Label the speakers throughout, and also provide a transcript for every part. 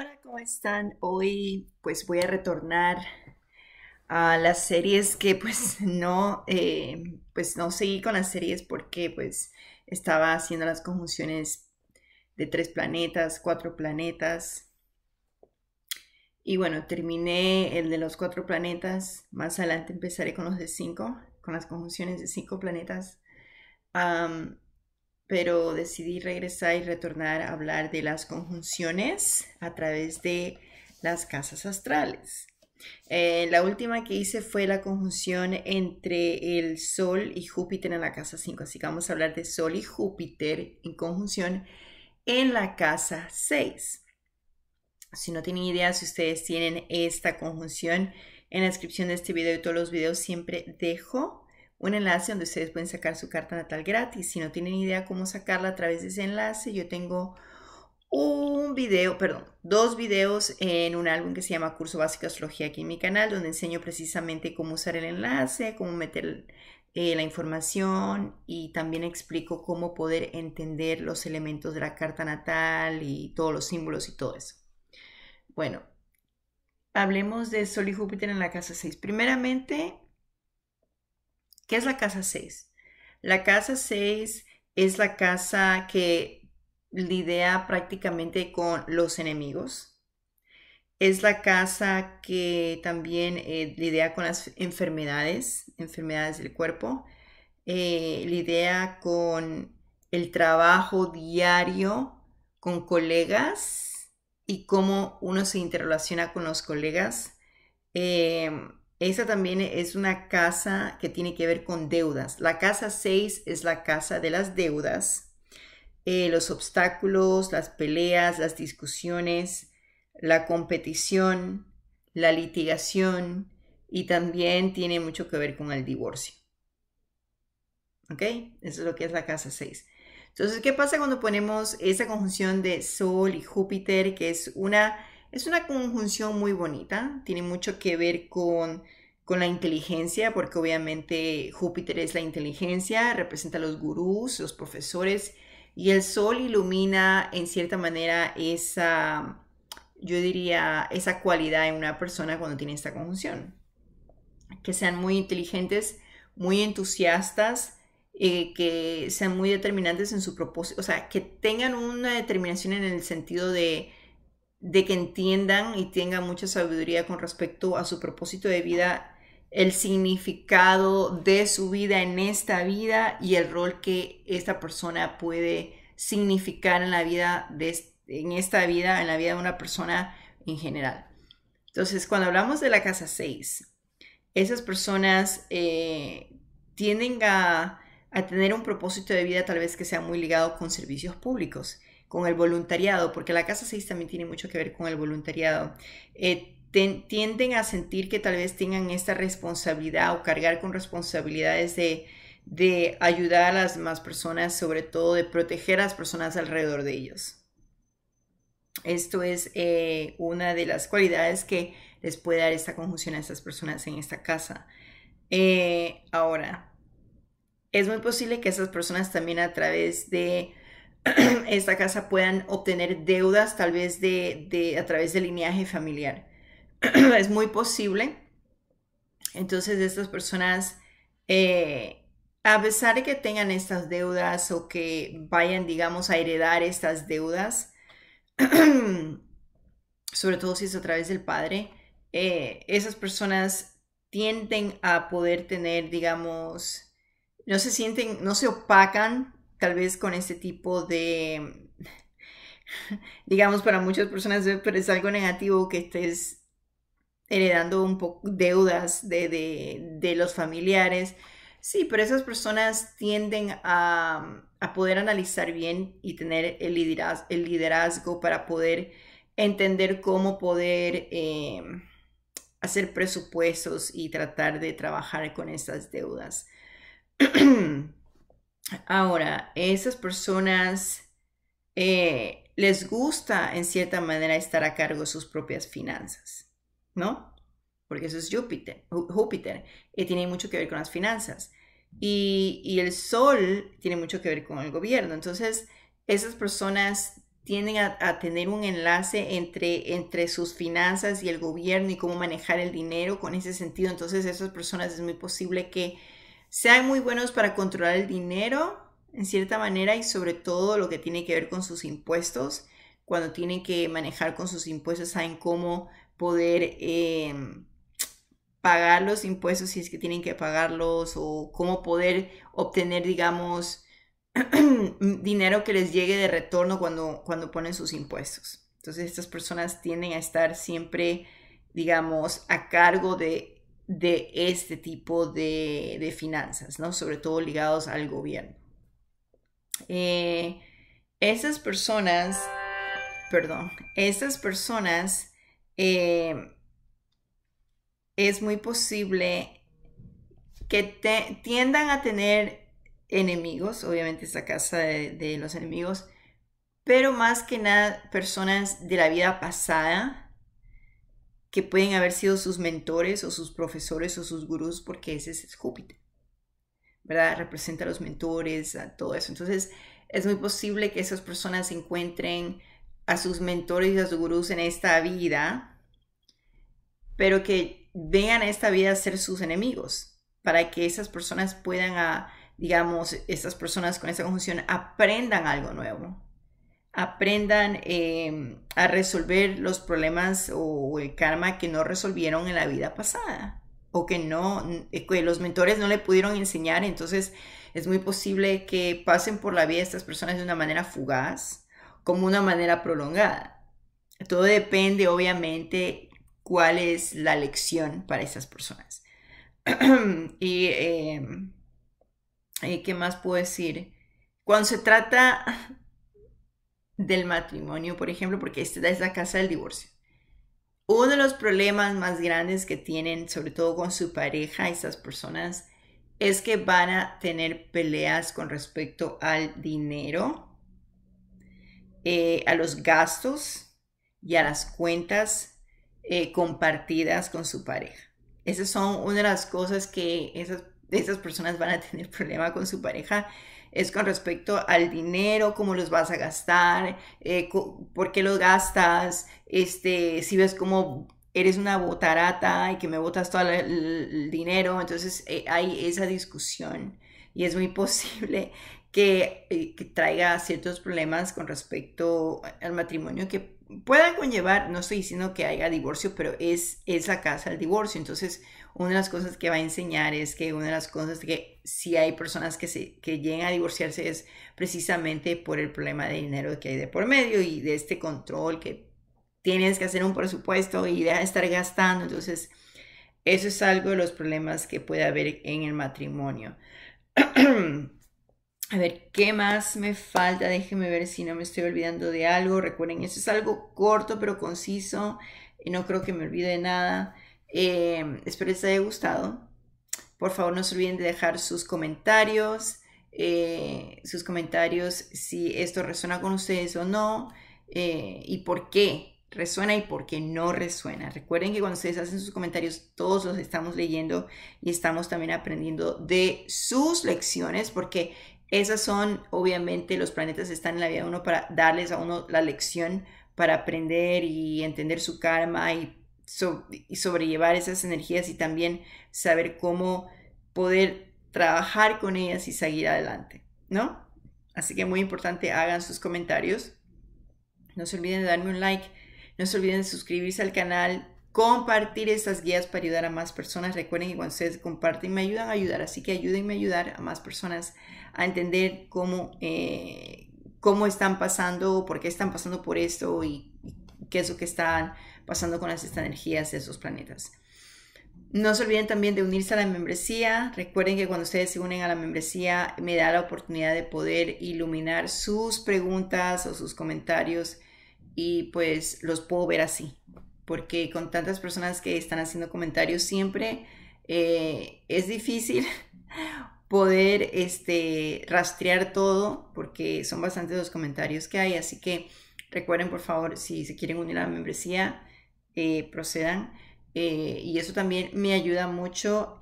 Speaker 1: Hola, ¿cómo están? Hoy pues voy a retornar a las series que pues no, eh, pues no seguí con las series porque pues estaba haciendo las conjunciones de tres planetas, cuatro planetas. Y bueno, terminé el de los cuatro planetas. Más adelante empezaré con los de cinco, con las conjunciones de cinco planetas pero decidí regresar y retornar a hablar de las conjunciones a través de las casas astrales. Eh, la última que hice fue la conjunción entre el Sol y Júpiter en la casa 5, así que vamos a hablar de Sol y Júpiter en conjunción en la casa 6. Si no tienen idea, si ustedes tienen esta conjunción, en la descripción de este video y todos los videos siempre dejo un enlace donde ustedes pueden sacar su carta natal gratis. Si no tienen idea cómo sacarla a través de ese enlace, yo tengo un video, perdón, dos videos en un álbum que se llama Curso Básico de Astrología aquí en mi canal, donde enseño precisamente cómo usar el enlace, cómo meter eh, la información y también explico cómo poder entender los elementos de la carta natal y todos los símbolos y todo eso. Bueno, hablemos de Sol y Júpiter en la casa 6. Primeramente, ¿Qué es la casa 6? La casa 6 es la casa que lidia prácticamente con los enemigos. Es la casa que también eh, con las enfermedades, enfermedades del cuerpo. Eh, lidia con el trabajo diario con colegas y cómo uno se interrelaciona con los colegas. Em, esa también es una casa que tiene que ver con deudas. La casa 6 es la casa de las deudas, eh, los obstáculos, las peleas, las discusiones, la competición, la litigación y también tiene mucho que ver con el divorcio. ¿Ok? Eso es lo que es la casa 6. Entonces, ¿qué pasa cuando ponemos esa conjunción de Sol y Júpiter, que es una, es una conjunción muy bonita? Tiene mucho que ver con con la inteligencia, porque obviamente Júpiter es la inteligencia, representa a los gurús, los profesores, y el sol ilumina en cierta manera esa, yo diría, esa cualidad en una persona cuando tiene esta conjunción. Que sean muy inteligentes, muy entusiastas, eh, que sean muy determinantes en su propósito, o sea, que tengan una determinación en el sentido de, de que entiendan y tengan mucha sabiduría con respecto a su propósito de vida el significado de su vida en esta vida y el rol que esta persona puede significar en la vida de, en esta vida, en la vida de una persona en general. Entonces, cuando hablamos de la casa 6, esas personas eh, tienden a, a tener un propósito de vida tal vez que sea muy ligado con servicios públicos, con el voluntariado, porque la casa 6 también tiene mucho que ver con el voluntariado. Eh, tienden a sentir que tal vez tengan esta responsabilidad o cargar con responsabilidades de, ayudar a las más personas, sobre todo de proteger a las personas alrededor de ellos. Esto es eh, una de las cualidades que les puede dar esta conjunción a estas personas en esta casa. Eh, ahora, es muy posible que esas personas también a través de esta casa puedan obtener deudas, tal vez de, de, a través del lineaje familiar. es muy posible. Entonces estas personas, eh, a pesar de que tengan estas deudas o que vayan, digamos, a heredar estas deudas, sobre todo si es a través del padre, eh, esas personas tienden a poder tener, digamos, no se sienten, no se opacan tal vez con este tipo de, digamos, para muchas personas pero es algo negativo que estés heredando un poco deudas de, los familiares. Sí, pero esas personas tienden a, poder analizar bien y tener el liderazgo, el liderazgo para poder entender cómo poder eh, hacer presupuestos y tratar de trabajar con esas deudas. Ahora, esas personas eh, les gusta en cierta manera estar a cargo de sus propias finanzas. ¿no? Porque eso es Júpiter, Júpiter y tiene mucho que ver con las finanzas. Y, y el Sol tiene mucho que ver con el gobierno. Entonces, esas personas tienden a, a, tener un enlace entre, entre sus finanzas y el gobierno y cómo manejar el dinero con ese sentido. Entonces esas personas es muy posible que sean muy buenos para controlar el dinero en cierta manera y sobre todo lo que tiene que ver con sus impuestos. Cuando tienen que manejar con sus impuestos saben cómo poder em, pagar los impuestos si es que tienen que pagarlos o cómo poder obtener, digamos, dinero que les llegue de retorno cuando, cuando ponen sus impuestos. Entonces estas personas tienden a estar siempre, digamos, a cargo de, este tipo de, finanzas, ¿no? Sobre todo ligados al gobierno. Eh, esas personas, perdón, Estas personas eh, es muy posible que tiendan a tener enemigos, obviamente esta casa de, de los enemigos, pero más que nada personas de la vida pasada que pueden haber sido sus mentores o sus profesores o sus gurús, porque ese es Júpiter, ¿verdad? Representa a los mentores, a todo eso. Entonces, es muy posible que esas personas se encuentren a sus mentores y a sus gurús en esta vida, pero que vean esta vida ser sus enemigos, para que esas personas puedan, a, ah, digamos, estas personas con esa conjunción aprendan algo nuevo, aprendan em, a resolver los problemas o el karma que no resolvieron en la vida pasada o que no, eh, que los mentores no le pudieron enseñar, entonces es muy posible que pasen por la vida estas personas de una manera fugaz, como una manera prolongada. Todo depende, obviamente, cuál es la lección para esas personas. y em, eh, qué más puedo decir. Cuando se trata del matrimonio, por ejemplo, porque esta es la casa del divorcio. Uno de los problemas más grandes que tienen, sobre todo con su pareja, esas personas, es que van a tener peleas con respecto al dinero eh, a los gastos y a las cuentas eh, compartidas con su pareja. Esas son una de las cosas que esas, esas personas van a tener problema con su pareja es con respecto al dinero, cómo los vas a gastar, eh, por qué los gastas, este, si ves cómo eres una botarata y que me botas todo el, dinero, entonces hay esa discusión y es muy posible eh, que, traiga ciertos problemas con respecto al matrimonio que puedan conllevar, no estoy diciendo que haya divorcio, pero es, esa casa del divorcio. Entonces, una de las cosas que va a enseñar es que una de las cosas que si hay personas que, se, que llegan a divorciarse es precisamente por el problema de dinero que hay de por medio y de este control que tienes que hacer un presupuesto y de estar gastando. Entonces, eso es algo de los problemas que puede haber en el matrimonio. A ver, ¿qué más me falta? Déjenme ver si no me estoy olvidando de algo. Recuerden, esto es algo corto pero conciso. Eh, no creo que me olvide de nada. Em, espero les haya gustado. Por favor, no se olviden de dejar sus comentarios. Eh, sus comentarios si esto resuena con ustedes o no. Eh, y por qué resuena y por qué no resuena. Recuerden que cuando ustedes hacen sus comentarios, todos los estamos leyendo y estamos también aprendiendo de sus lecciones, porque esas son, obviamente, los planetas están en la vida de uno para darles a uno la lección para aprender y entender su karma y, y sobrellevar esas energías y también saber cómo poder trabajar con ellas y seguir adelante, ¿no? Así que muy importante, hagan sus comentarios. No se olviden de darme un like, no se olviden de suscribirse al canal, compartir estas guías para ayudar a más personas. Recuerden que cuando ustedes comparten me ayudan a ayudar, así que ayúdenme a ayudar a más personas a entender cómo, eh, cómo están pasando, por qué están pasando por esto y, qué es lo que están pasando con las estas energías de esos planetas. No se olviden también de unirse a la membresía. Recuerden que cuando ustedes se unen a la membresía me da la oportunidad de poder iluminar sus preguntas o sus comentarios y pues los puedo ver así, porque con tantas personas que están haciendo comentarios siempre eh, es difícil poder este, rastrear todo porque son bastantes los comentarios que hay. Así que recuerden, por favor, si se quieren unir a la membresía, eh, procedan. Eh, y eso también me ayuda mucho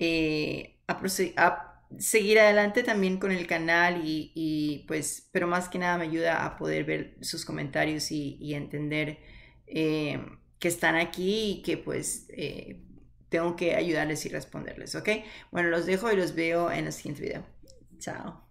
Speaker 1: a, seguir adelante también con el canal y, pues, pero más que nada me ayuda a poder ver sus comentarios y, y entender que están aquí y que pues eh, tengo que ayudarles y responderles, ¿ok? Bueno, los dejo y los veo en el siguiente video. Chao.